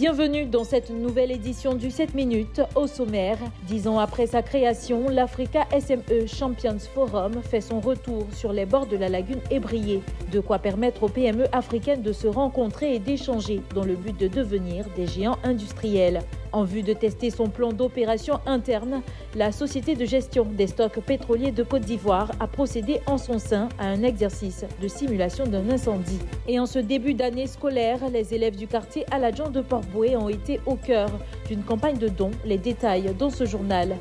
Bienvenue dans cette nouvelle édition du 7 minutes au sommaire. Dix ans après sa création, l'Africa SME Champions Forum fait son retour sur les bords de la lagune ébriée. De quoi permettre aux PME africaines de se rencontrer et d'échanger dans le but de devenir des géants industriels. En vue de tester son plan d'opération interne, la société de gestion des stocks pétroliers de Côte d'Ivoire a procédé en son sein à un exercice de simulation d'un incendie. Et en ce début d'année scolaire, les élèves du quartier l'agent de Port-Boué ont été au cœur d'une campagne de dons. Les détails dans ce journal.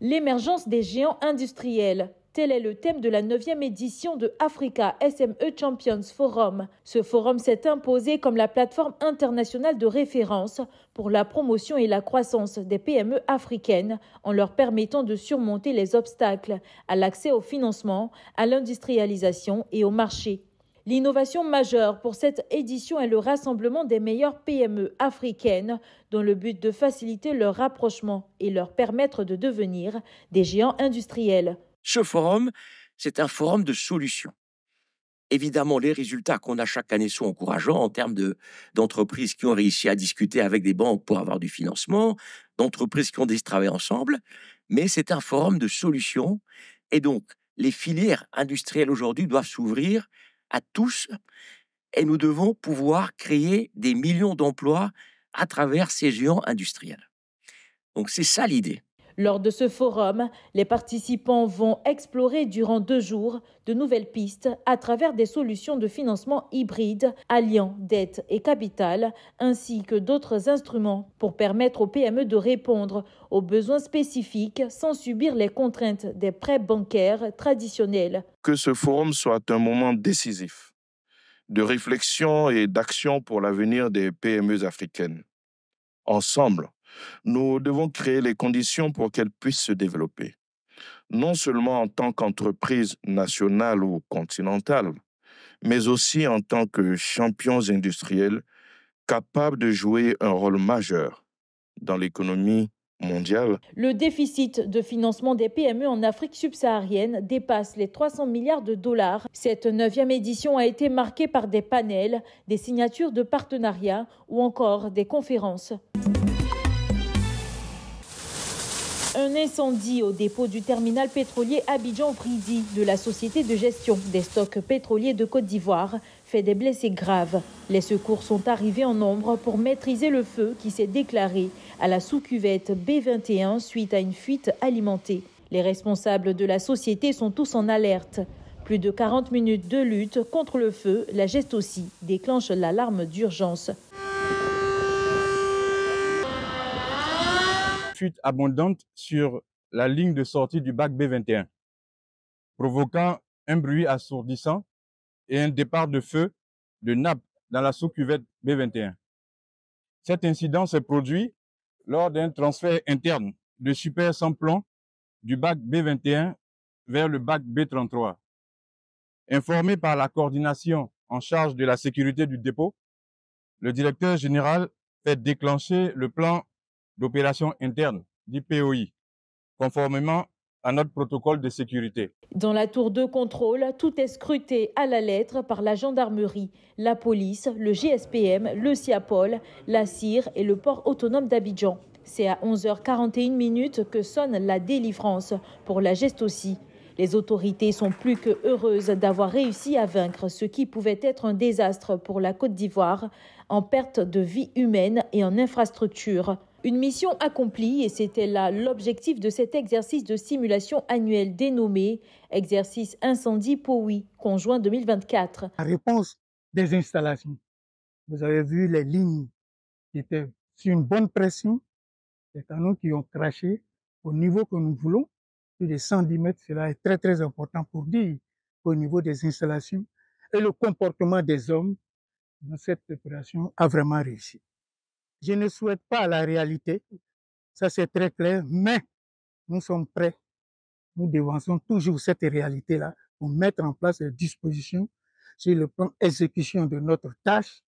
L'émergence des géants industriels. Tel est le thème de la 9e édition de Africa SME Champions Forum. Ce forum s'est imposé comme la plateforme internationale de référence pour la promotion et la croissance des PME africaines en leur permettant de surmonter les obstacles à l'accès au financement, à l'industrialisation et au marché. L'innovation majeure pour cette édition est le rassemblement des meilleures PME africaines dans le but de faciliter leur rapprochement et leur permettre de devenir des géants industriels. Ce forum, c'est un forum de solutions. Évidemment, les résultats qu'on a chaque année sont encourageants en termes d'entreprises qui ont réussi à discuter avec des banques pour avoir du financement, d'entreprises qui ont des de ensemble, mais c'est un forum de solutions. Et donc, les filières industrielles aujourd'hui doivent s'ouvrir à tous et nous devons pouvoir créer des millions d'emplois à travers ces géants industriels. Donc, c'est ça l'idée. Lors de ce forum, les participants vont explorer durant deux jours de nouvelles pistes à travers des solutions de financement hybrides alliant dette et capital, ainsi que d'autres instruments pour permettre aux PME de répondre aux besoins spécifiques sans subir les contraintes des prêts bancaires traditionnels. Que ce forum soit un moment décisif de réflexion et d'action pour l'avenir des PME africaines. Ensemble, nous devons créer les conditions pour qu'elles puissent se développer, non seulement en tant qu'entreprise nationale ou continentale, mais aussi en tant que champions industriels capables de jouer un rôle majeur dans l'économie mondiale. Le déficit de financement des PME en Afrique subsaharienne dépasse les 300 milliards de dollars. Cette neuvième édition a été marquée par des panels, des signatures de partenariats ou encore des conférences un incendie au dépôt du terminal pétrolier abidjan pridi de la Société de gestion des stocks pétroliers de Côte d'Ivoire fait des blessés graves. Les secours sont arrivés en nombre pour maîtriser le feu qui s'est déclaré à la sous-cuvette B21 suite à une fuite alimentée. Les responsables de la société sont tous en alerte. Plus de 40 minutes de lutte contre le feu, la geste aussi déclenche l'alarme d'urgence. fuite abondante sur la ligne de sortie du bac B21, provoquant un bruit assourdissant et un départ de feu de nappe dans la sous-cuvette B21. Cet incident s'est produit lors d'un transfert interne de super plomb du bac B21 vers le bac B33. Informé par la coordination en charge de la sécurité du dépôt, le directeur général fait déclencher le plan d'opérations interne du POI, conformément à notre protocole de sécurité. Dans la tour de contrôle, tout est scruté à la lettre par la gendarmerie, la police, le GSPM, le CIAPOL, la CIR et le port autonome d'Abidjan. C'est à 11h41 que sonne la délivrance pour la geste aussi. Les autorités sont plus que heureuses d'avoir réussi à vaincre ce qui pouvait être un désastre pour la Côte d'Ivoire en perte de vie humaine et en infrastructure. Une mission accomplie et c'était là l'objectif de cet exercice de simulation annuel dénommé Exercice incendie POWI, conjoint 2024. La réponse des installations. Vous avez vu les lignes qui étaient sur une bonne pression, les canons qui ont craché au niveau que nous voulons, plus de 110 mètres. Cela est très, très important pour dire au niveau des installations et le comportement des hommes dans cette opération a vraiment réussi. Je ne souhaite pas la réalité, ça c'est très clair, mais nous sommes prêts. Nous devons toujours cette réalité-là pour mettre en place les dispositions sur le plan exécution de notre tâche.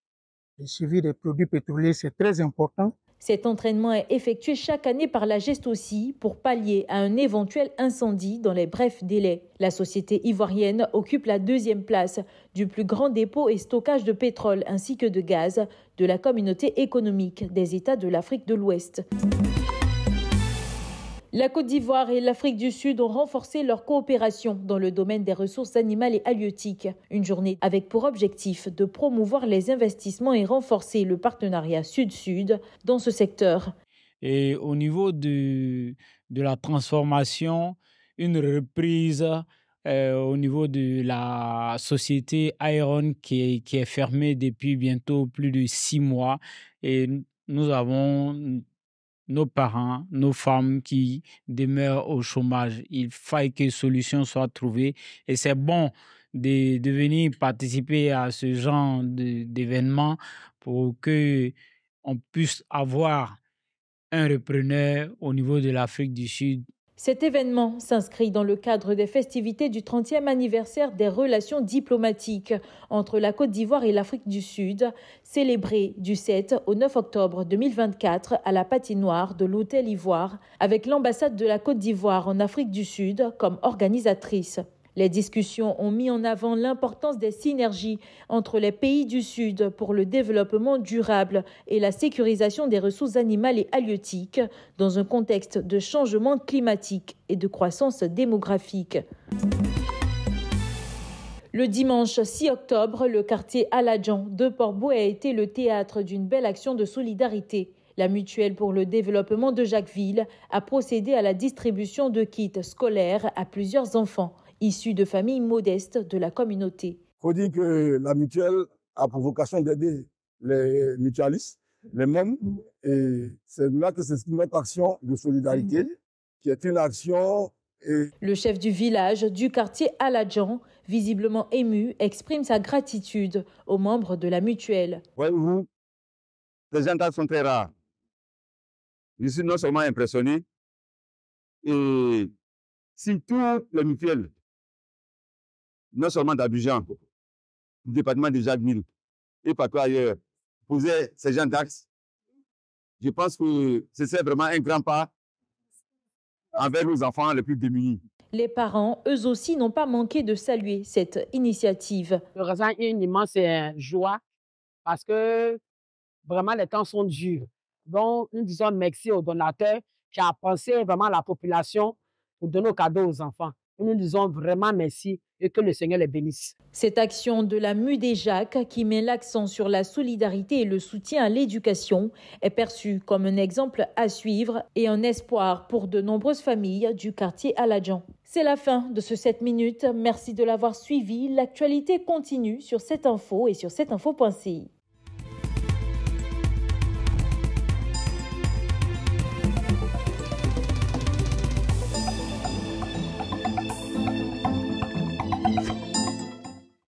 Le suivi des produits pétroliers, c'est très important. Cet entraînement est effectué chaque année par la geste aussi pour pallier à un éventuel incendie dans les brefs délais. La société ivoirienne occupe la deuxième place du plus grand dépôt et stockage de pétrole ainsi que de gaz de la communauté économique des États de l'Afrique de l'Ouest. La Côte d'Ivoire et l'Afrique du Sud ont renforcé leur coopération dans le domaine des ressources animales et halieutiques. Une journée avec pour objectif de promouvoir les investissements et renforcer le partenariat Sud-Sud dans ce secteur. Et au niveau de, de la transformation, une reprise euh, au niveau de la société Iron qui qui est fermée depuis bientôt plus de six mois. Et nous avons nos parents, nos femmes qui demeurent au chômage. Il faille que des solutions soient trouvées. et c'est bon de, de, venir participer à ce genre d'événement pour que on puisse avoir un repreneur au niveau de l'Afrique du Sud cet événement s'inscrit dans le cadre des festivités du 30e anniversaire des relations diplomatiques entre la Côte d'Ivoire et l'Afrique du Sud, célébrées du 7 au 9 octobre 2024 à la patinoire de l'Hôtel Ivoire, avec l'ambassade de la Côte d'Ivoire en Afrique du Sud comme organisatrice. Les discussions ont mis en avant l'importance des synergies entre les pays du Sud pour le développement durable et la sécurisation des ressources animales et halieutiques dans un contexte de changement climatique et de croissance démographique. Le dimanche 6 octobre, le quartier Aladjan de port Portbou a été le théâtre d'une belle action de solidarité. La Mutuelle pour le développement de Jacquesville a procédé à la distribution de kits scolaires à plusieurs enfants issus de familles modestes de la communauté. Il faut dire que la mutuelle a pour vocation d'aider les mutualistes, les mêmes, et c'est là que c'est notre action de solidarité, mhm. qui est une action Le chef du village du quartier Aladjan, visiblement ému, exprime sa gratitude aux membres de la mutuelle. Voyez-vous, ces gens sont très rares. Je suis non seulement impressionné, et si toutes les mutuelles non seulement d'Abidjan, du département de Jacquesville et partout ailleurs, poser ces gens d'axe, je pense que c'est vraiment un grand pas envers nos enfants les plus démunis. Les parents, eux aussi, n'ont pas manqué de saluer cette initiative. Je ressens une immense euh, joie parce que vraiment les temps sont durs. Donc, nous disons merci aux donateurs qui a pensé vraiment à la population pour donner nos cadeaux aux enfants. Nous disons vraiment merci et que le Seigneur les bénisse. Cette action de la MUDEJAC, qui met l'accent sur la solidarité et le soutien à l'éducation, est perçue comme un exemple à suivre et un espoir pour de nombreuses familles du quartier Aladjan. C'est la fin de ce 7 minutes. Merci de l'avoir suivi. L'actualité continue sur cette info et sur cette info.ci.